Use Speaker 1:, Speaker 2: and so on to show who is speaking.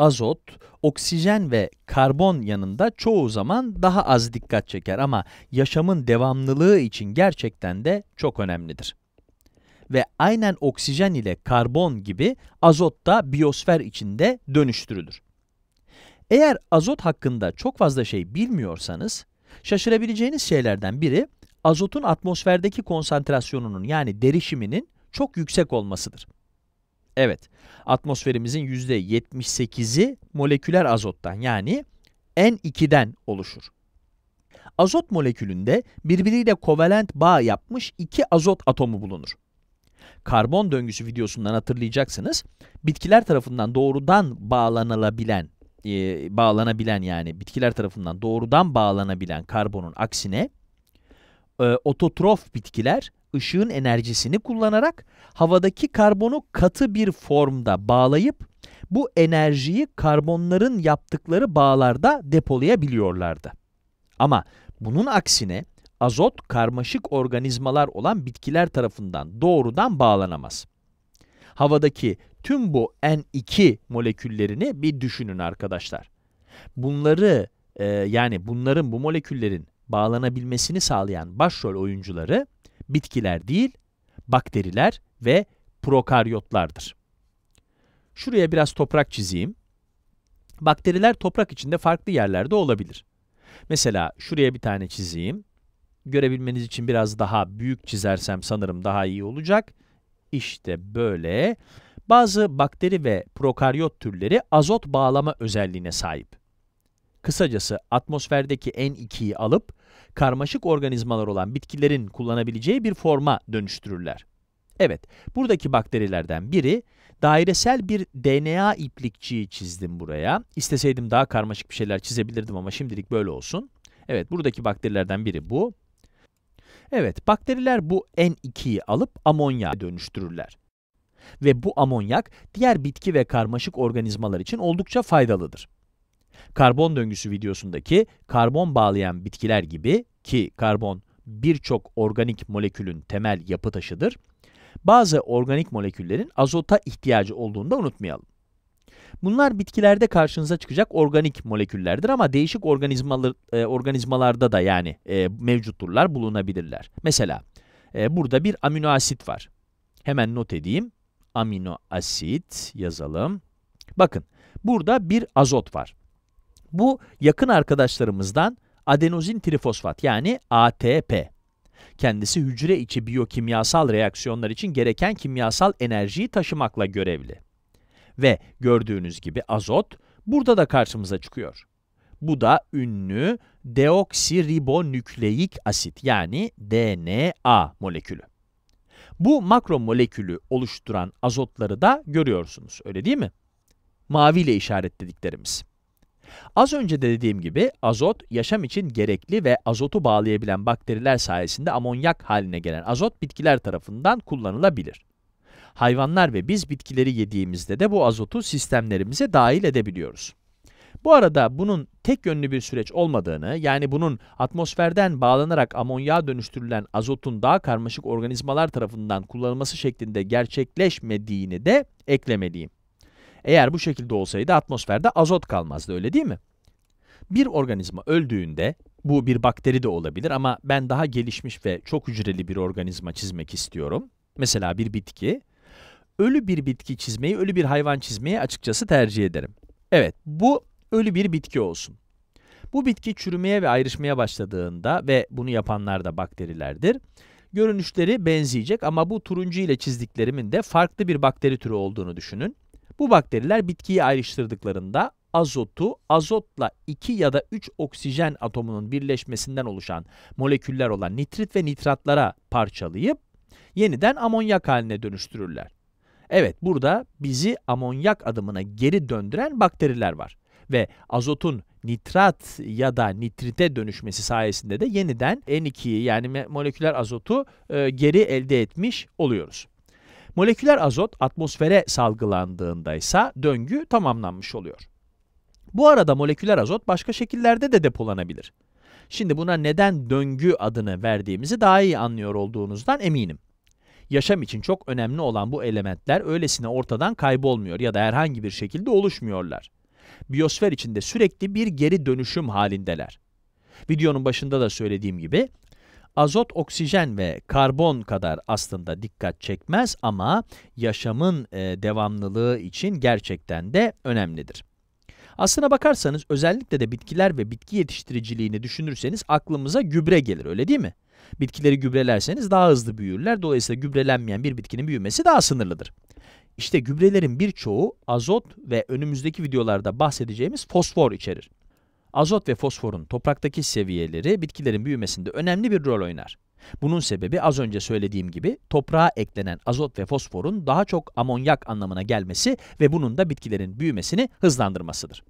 Speaker 1: azot, oksijen ve karbon yanında çoğu zaman daha az dikkat çeker ama yaşamın devamlılığı için gerçekten de çok önemlidir. Ve aynen oksijen ile karbon gibi azot da biyosfer içinde dönüştürülür. Eğer azot hakkında çok fazla şey bilmiyorsanız, şaşırabileceğiniz şeylerden biri azotun atmosferdeki konsantrasyonunun yani derişiminin çok yüksek olmasıdır. Evet, atmosferimizin %78'i moleküler azottan yani N2'den oluşur. Azot molekülünde birbiriyle kovalent bağ yapmış iki azot atomu bulunur. Karbon döngüsü videosundan hatırlayacaksınız. Bitkiler tarafından doğrudan bağlanılabilen, e, bağlanabilen yani bitkiler tarafından doğrudan bağlanabilen karbonun aksine e, ototrof bitkiler ışığın enerjisini kullanarak havadaki karbonu katı bir formda bağlayıp bu enerjiyi karbonların yaptıkları bağlarda depolayabiliyorlardı. Ama bunun aksine azot karmaşık organizmalar olan bitkiler tarafından doğrudan bağlanamaz. Havadaki tüm bu N2 moleküllerini bir düşünün arkadaşlar. Bunları e, yani bunların bu moleküllerin bağlanabilmesini sağlayan başrol oyuncuları bitkiler değil, bakteriler ve prokaryotlardır. Şuraya biraz toprak çizeyim. Bakteriler toprak içinde farklı yerlerde olabilir. Mesela şuraya bir tane çizeyim. Görebilmeniz için biraz daha büyük çizersem sanırım daha iyi olacak. İşte böyle. Bazı bakteri ve prokaryot türleri azot bağlama özelliğine sahip. Kısacası atmosferdeki N2'yi alıp karmaşık organizmalar olan bitkilerin kullanabileceği bir forma dönüştürürler. Evet, buradaki bakterilerden biri dairesel bir DNA iplikçiyi çizdim buraya. İsteseydim daha karmaşık bir şeyler çizebilirdim ama şimdilik böyle olsun. Evet, buradaki bakterilerden biri bu. Evet, bakteriler bu N2'yi alıp amonya dönüştürürler. Ve bu amonyak diğer bitki ve karmaşık organizmalar için oldukça faydalıdır. Karbon döngüsü videosundaki karbon bağlayan bitkiler gibi ki karbon birçok organik molekülün temel yapı taşıdır, bazı organik moleküllerin azota ihtiyacı olduğunu da unutmayalım. Bunlar bitkilerde karşınıza çıkacak organik moleküllerdir ama değişik organizmalar, e, organizmalarda da yani e, mevcutturlar, bulunabilirler. Mesela e, burada bir amino asit var. Hemen not edeyim. Amino asit yazalım. Bakın burada bir azot var. Bu yakın arkadaşlarımızdan adenozin trifosfat yani ATP. Kendisi hücre içi biyokimyasal reaksiyonlar için gereken kimyasal enerjiyi taşımakla görevli. Ve gördüğünüz gibi azot burada da karşımıza çıkıyor. Bu da ünlü deoksiribonükleik asit yani DNA molekülü. Bu makromolekülü oluşturan azotları da görüyorsunuz öyle değil mi? Mavi ile işaretlediklerimiz. Az önce de dediğim gibi azot yaşam için gerekli ve azotu bağlayabilen bakteriler sayesinde amonyak haline gelen azot bitkiler tarafından kullanılabilir. Hayvanlar ve biz bitkileri yediğimizde de bu azotu sistemlerimize dahil edebiliyoruz. Bu arada bunun tek yönlü bir süreç olmadığını, yani bunun atmosferden bağlanarak amonyağa dönüştürülen azotun daha karmaşık organizmalar tarafından kullanılması şeklinde gerçekleşmediğini de eklemeliyim. Eğer bu şekilde olsaydı atmosferde azot kalmazdı öyle değil mi? Bir organizma öldüğünde, bu bir bakteri de olabilir ama ben daha gelişmiş ve çok hücreli bir organizma çizmek istiyorum. Mesela bir bitki. Ölü bir bitki çizmeyi, ölü bir hayvan çizmeyi açıkçası tercih ederim. Evet, bu ölü bir bitki olsun. Bu bitki çürümeye ve ayrışmaya başladığında ve bunu yapanlar da bakterilerdir. Görünüşleri benzeyecek ama bu turuncu ile çizdiklerimin de farklı bir bakteri türü olduğunu düşünün. Bu bakteriler bitkiyi ayrıştırdıklarında azotu azotla 2 ya da 3 oksijen atomunun birleşmesinden oluşan moleküller olan nitrit ve nitratlara parçalayıp yeniden amonyak haline dönüştürürler. Evet burada bizi amonyak adımına geri döndüren bakteriler var ve azotun nitrat ya da nitrite dönüşmesi sayesinde de yeniden N2'yi yani moleküler azotu e, geri elde etmiş oluyoruz. Moleküler azot atmosfere salgılandığında ise döngü tamamlanmış oluyor. Bu arada moleküler azot başka şekillerde de depolanabilir. Şimdi buna neden döngü adını verdiğimizi daha iyi anlıyor olduğunuzdan eminim. Yaşam için çok önemli olan bu elementler öylesine ortadan kaybolmuyor ya da herhangi bir şekilde oluşmuyorlar. Biyosfer içinde sürekli bir geri dönüşüm halindeler. Videonun başında da söylediğim gibi azot, oksijen ve karbon kadar aslında dikkat çekmez ama yaşamın e, devamlılığı için gerçekten de önemlidir. Aslına bakarsanız özellikle de bitkiler ve bitki yetiştiriciliğini düşünürseniz aklımıza gübre gelir öyle değil mi? Bitkileri gübrelerseniz daha hızlı büyürler. Dolayısıyla gübrelenmeyen bir bitkinin büyümesi daha sınırlıdır. İşte gübrelerin birçoğu azot ve önümüzdeki videolarda bahsedeceğimiz fosfor içerir. Azot ve fosforun topraktaki seviyeleri bitkilerin büyümesinde önemli bir rol oynar. Bunun sebebi az önce söylediğim gibi toprağa eklenen azot ve fosforun daha çok amonyak anlamına gelmesi ve bunun da bitkilerin büyümesini hızlandırmasıdır.